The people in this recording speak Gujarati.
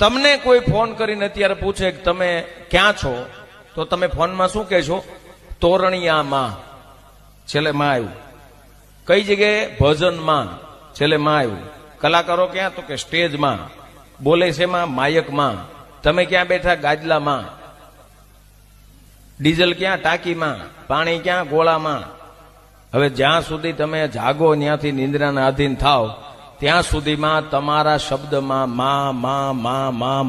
તમને કોઈ ફોન કરીને અત્યારે પૂછે કે તમે ક્યાં છો તો તમે ફોનમાં શું કહેશો તોરણિયામાં છેલ્લે માં આવ્યું કઈ જગ્યાએ ભજનમાં છેલ્લે માં આવ્યું કલાકારો ક્યાં તો કે સ્ટેજમાં બોલે શેમાં માયકમાં તમે ક્યાં બેઠા ગાજલામાં ડીઝલ ક્યાં ટાંકીમાં પાણી ક્યાં ગોળામાં હવે જ્યાં સુધી તમે જાગો ત્યાંથી નિંદ્રાના આધીન થાવ त्या सुधी में तरा शब्द में मा मा मा मा, मा